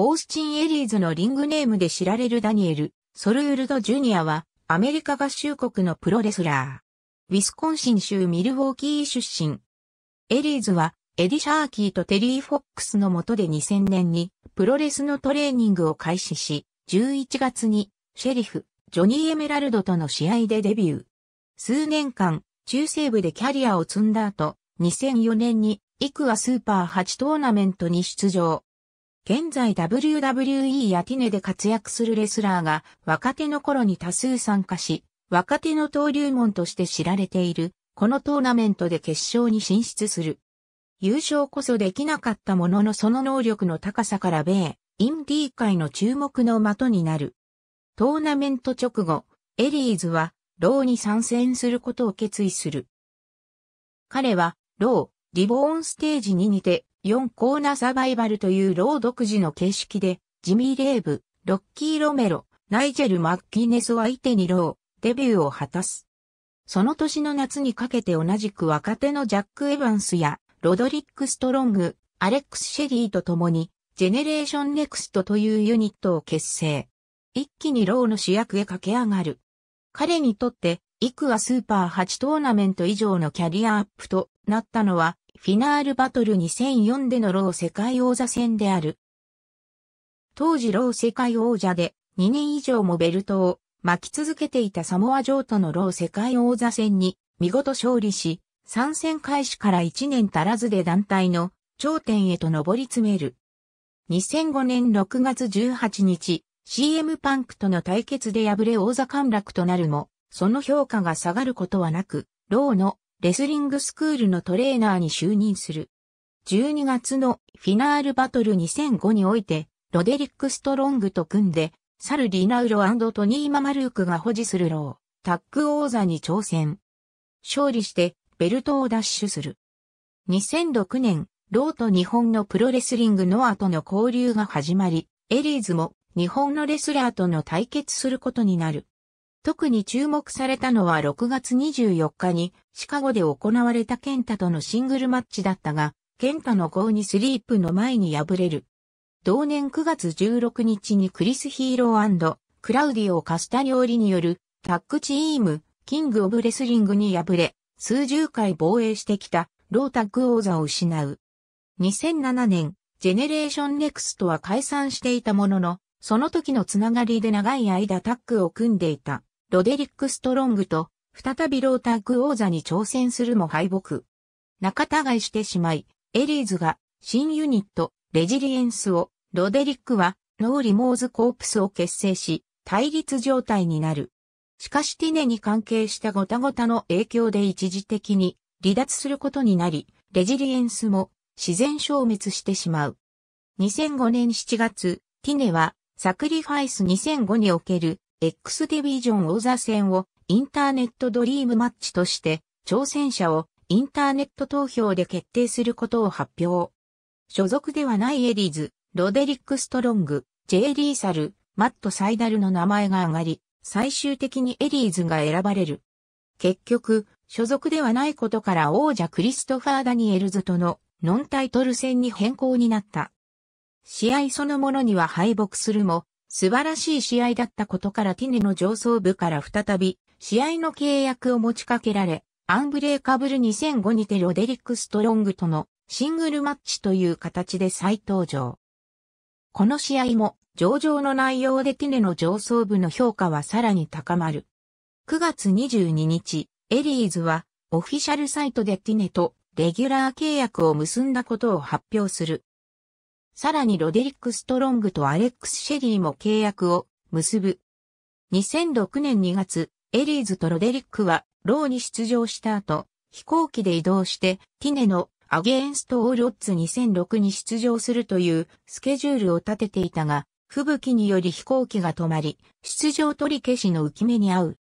オースチン・エリーズのリングネームで知られるダニエル・ソルウルド・ジュニアは、アメリカ合衆国のプロレスラー。ウィスコンシン州ミルウォーキー出身。エリーズは、エディ・シャーキーとテリー・フォックスの下で2000年に、プロレスのトレーニングを開始し、11月に、シェリフ、ジョニー・エメラルドとの試合でデビュー。数年間、中西部でキャリアを積んだ後、2004年に、イクアスーパー8トーナメントに出場。現在 WWE やティネで活躍するレスラーが若手の頃に多数参加し、若手の登竜門として知られている、このトーナメントで決勝に進出する。優勝こそできなかったもののその能力の高さから米、インディー界の注目の的になる。トーナメント直後、エリーズは、ローに参戦することを決意する。彼は、ロー、リボーンステージに似て、4コーナーサバイバルというロー独自の形式で、ジミー・レーブ、ロッキー・ロメロ、ナイジェル・マッキーネスを相手にロー、デビューを果たす。その年の夏にかけて同じく若手のジャック・エヴァンスや、ロドリック・ストロング、アレックス・シェリーと共に、ジェネレーション・ネクストというユニットを結成。一気にローの主役へ駆け上がる。彼にとって、幾はスーパー8トーナメント以上のキャリアアップとなったのは、フィナールバトル2004でのロー世界王座戦である。当時ロー世界王者で2年以上もベルトを巻き続けていたサモア城とのロー世界王座戦に見事勝利し、参戦開始から1年足らずで団体の頂点へと上り詰める。2005年6月18日、CM パンクとの対決で敗れ王座陥落となるも、その評価が下がることはなく、ローのレスリングスクールのトレーナーに就任する。12月のフィナールバトル2005において、ロデリック・ストロングと組んで、サル・リナウロトニー・ママルークが保持するロー、タック王座に挑戦。勝利して、ベルトを奪取する。2006年、ローと日本のプロレスリングノアとの交流が始まり、エリーズも日本のレスラーとの対決することになる。特に注目されたのは6月24日にシカゴで行われたケンタとのシングルマッチだったが、ケンタのゴにスリープの前に敗れる。同年9月16日にクリス・ヒーロークラウディオ・カスタ料オリによるタッグチーム、キング・オブ・レスリングに敗れ、数十回防衛してきたロータッグ王座を失う。2007年、ジェネレーションネクストは解散していたものの、その時のつながりで長い間タッグを組んでいた。ロデリック・ストロングと、再びロータッグ王座に挑戦するも敗北。仲違いしてしまい、エリーズが新ユニット、レジリエンスを、ロデリックは、ノーリモーズ・コープスを結成し、対立状態になる。しかしティネに関係したごたごたの影響で一時的に離脱することになり、レジリエンスも自然消滅してしまう。2005年7月、ティネはサクリファイス2005における X ディビジョン王座戦をインターネットドリームマッチとして、挑戦者をインターネット投票で決定することを発表。所属ではないエディズ、ロデリック・ストロング、J・ リーサル、マット・サイダルの名前が上がり、最終的にエディーズが選ばれる。結局、所属ではないことから王者クリストファー・ダニエルズとのノンタイトル戦に変更になった。試合そのものには敗北するも、素晴らしい試合だったことからティネの上層部から再び試合の契約を持ちかけられ、アンブレーカブル2005にてロデリック・ストロングとのシングルマッチという形で再登場。この試合も上場の内容でティネの上層部の評価はさらに高まる。9月22日、エリーズはオフィシャルサイトでティネとレギュラー契約を結んだことを発表する。さらにロデリック・ストロングとアレックス・シェリーも契約を結ぶ。2006年2月、エリーズとロデリックは、ローに出場した後、飛行機で移動して、ティネのアゲンスト・オール・オッツ2006に出場するというスケジュールを立てていたが、吹雪により飛行機が止まり、出場取り消しの浮き目に遭う。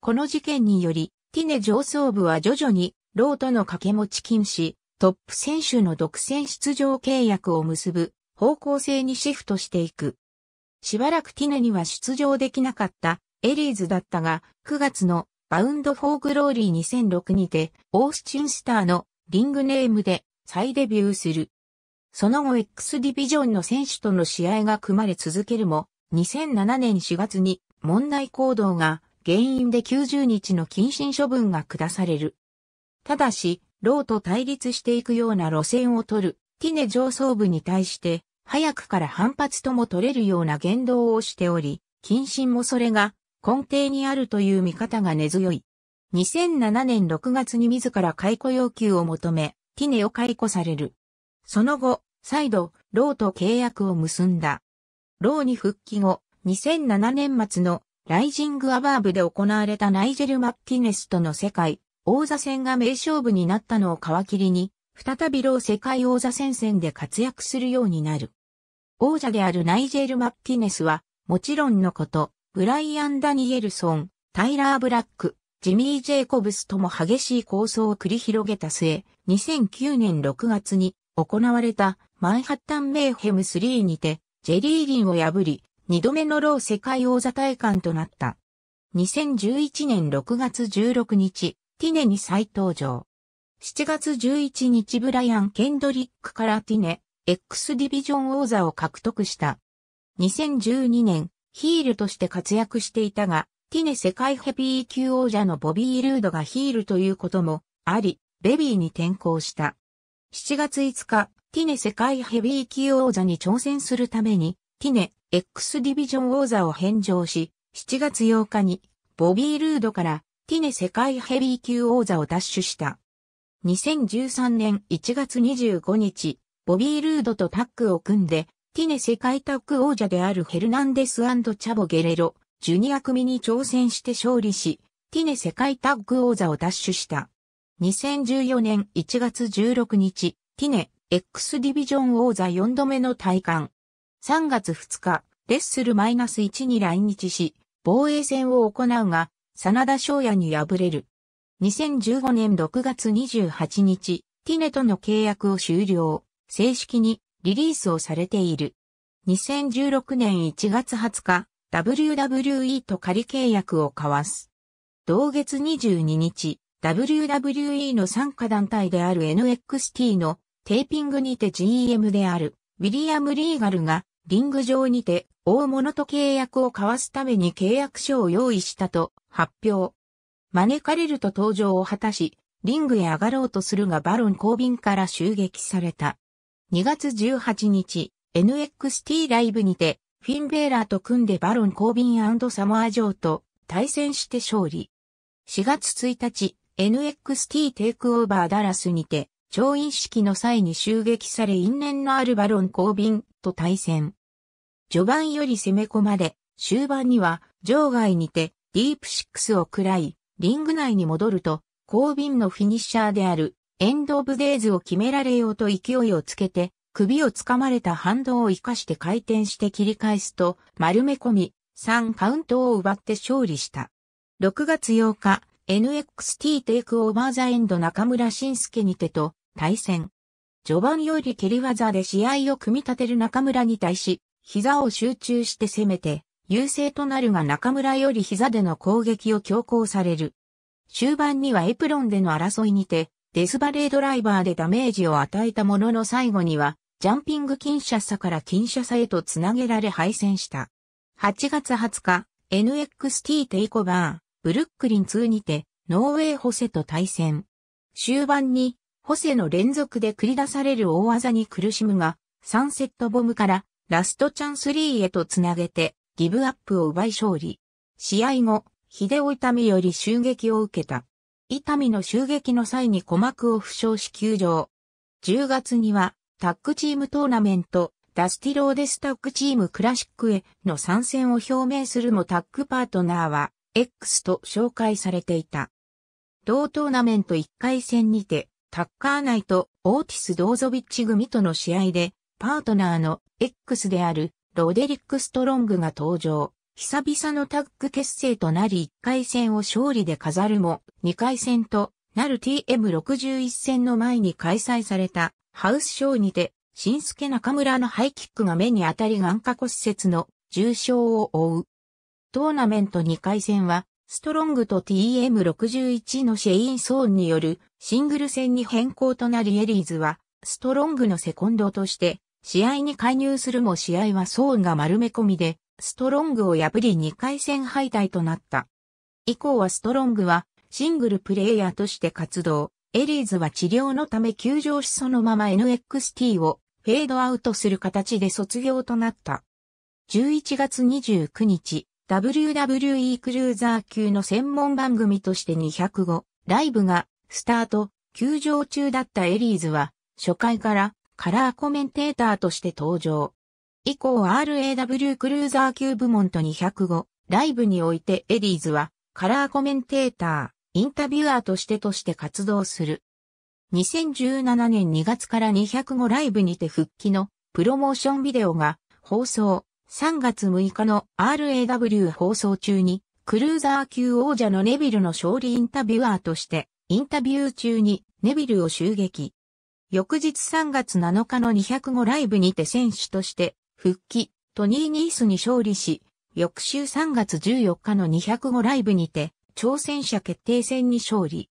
この事件により、ティネ上層部は徐々に、ローとの掛け持ち禁止、トップ選手の独占出場契約を結ぶ方向性にシフトしていく。しばらくティネには出場できなかったエリーズだったが、9月のバウンドフォーグローリー2006にて、オースチンスターのリングネームで再デビューする。その後 X ディビジョンの選手との試合が組まれ続けるも、2007年4月に問題行動が原因で90日の謹慎処分が下される。ただし、ローと対立していくような路線を取る、ティネ上層部に対して、早くから反発とも取れるような言動をしており、謹慎もそれが根底にあるという見方が根強い。2007年6月に自ら解雇要求を求め、ティネを解雇される。その後、再度、ローと契約を結んだ。ローに復帰後、2007年末のライジングアバーブで行われたナイジェル・マッティネスとの世界王座戦が名勝負になったのを皮切りに、再び老世界王座戦線で活躍するようになる。王者であるナイジェル・マッティネスは、もちろんのこと、ブライアン・ダニエルソン、タイラー・ブラック、ジミー・ジェイコブスとも激しい構想を繰り広げた末、2009年6月に行われたマンハッタン・メイヘム3にて、ジェリーリンを破り、2度目のロー世界王座大会となった。2011年6月16日、ティネに再登場。7月11日ブライアン・ケンドリックからティネ、X ディビジョン王座を獲得した。2012年、ヒールとして活躍していたが、ティネ世界ヘビー級王者のボビー・ルードがヒールということもあり、ベビーに転向した。7月5日、ティネ世界ヘビー級王座に挑戦するために、ティネ X ディビジョン王座を返上し、7月8日にボビー・ルードからティネ世界ヘビー級王座を奪取した。2013年1月25日、ボビー・ルードとタッグを組んで、ティネ世界タッグ王者であるヘルナンデスチャボ・ゲレロ、ジュニア組に挑戦して勝利し、ティネ世界タッグ王座を奪取した。2014年1月16日、ティネ X ディビジョン王座4度目の体感。3月2日、レッスル -1 に来日し、防衛戦を行うが、真田翔也に敗れる。2015年6月28日、ティネとの契約を終了、正式にリリースをされている。2016年1月20日、WWE と仮契約を交わす。同月22日、WWE の参加団体である NXT のテーピングにて GM であるウィリアム・リーガルがリング上にて大物と契約を交わすために契約書を用意したと発表。招かれると登場を果たし、リングへ上がろうとするがバロン・コービンから襲撃された。2月18日、NXT ライブにて、フィン・ベーラーと組んでバロン・コービンサモア・ジョーと対戦して勝利。4月1日、NXT テイクオーバーダラスにて、調印式の際に襲撃され因縁のあるバロン・コービンと対戦。序盤より攻め込まれ、終盤には場外にてディープシックスを喰らい、リング内に戻ると、後便のフィニッシャーである、エンド・オブ・デイズを決められようと勢いをつけて、首をつかまれた反動を活かして回転して切り返すと、丸め込み、3カウントを奪って勝利した。6月8日、NXT テイクオーバーザエンド中村晋介にてと対戦。序盤より蹴り技で試合を組み立てる中村に対し、膝を集中して攻めて、優勢となるが中村より膝での攻撃を強行される。終盤にはエプロンでの争いにて、デスバレードライバーでダメージを与えたものの最後には、ジャンピング金車差から金車差へとつなげられ敗戦した。8月20日、NXT テイコバー、ブルックリン2にて、ノーウェイホセと対戦。終盤に、ホセの連続で繰り出される大技に苦しむが、サンセットボムからラストチャンス3へとつなげて、ギブアップを奪い勝利。試合後、秀夫痛みより襲撃を受けた。痛みの襲撃の際に鼓膜を負傷し休場。10月には、タッグチームトーナメント、ダスティローデスタッグチームクラシックへの参戦を表明するもタッグパートナーは、X と紹介されていた。同トーナメント1回戦にて、タッカー内とオーティス・ドーゾビッチ組との試合で、パートナーの X であるロデリック・ストロングが登場。久々のタッグ結成となり1回戦を勝利で飾るも、2回戦となる TM61 戦の前に開催されたハウスショーにて、新助中村のハイキックが目に当たり眼下骨折の重傷を負う。トーナメント2回戦は、ストロングと TM61 のシェイン・ソーンによるシングル戦に変更となりエリーズは、ストロングのセコンドとして試合に介入するも試合はソーンが丸め込みで、ストロングを破り2回戦敗退となった。以降はストロングはシングルプレイヤーとして活動、エリーズは治療のため休場しそのまま NXT をフェードアウトする形で卒業となった。11月29日、WWE クルーザー級の専門番組として205ライブがスタート、休場中だったエリーズは初回からカラーコメンテーターとして登場。以降 RAW クルーザー級部門と205ライブにおいてエディーズはカラーコメンテーター、インタビュアーとしてとして活動する。2017年2月から205ライブにて復帰のプロモーションビデオが放送3月6日の RAW 放送中にクルーザー級王者のネビルの勝利インタビュアーとしてインタビュー中にネビルを襲撃。翌日3月7日の205ライブにて選手として復帰、トニー・ニースに勝利し、翌週3月14日の205ライブにて挑戦者決定戦に勝利。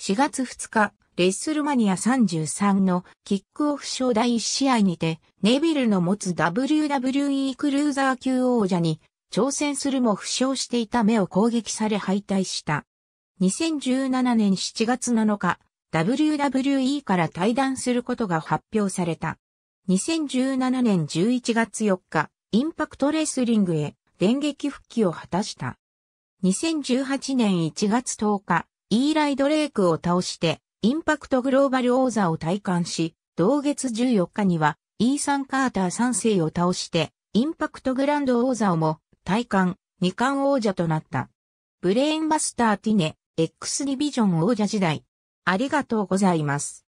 4月2日、レッスルマニア33のキックオフ賞第1試合にて、ネビルの持つ WWE クルーザー級王者に挑戦するも負傷していた目を攻撃され敗退した。2017年7月7日、WWE から退団することが発表された。2017年11月4日、インパクトレスリングへ電撃復帰を果たした。2018年1月10日、イーライ・ドレイクを倒して、インパクトグローバル王座を退官し、同月14日には、イーサン・カーター3世を倒して、インパクトグランド王座をも、退官、二冠王者となった。ブレインバスター・ティネ、X ディビジョン王者時代、ありがとうございます。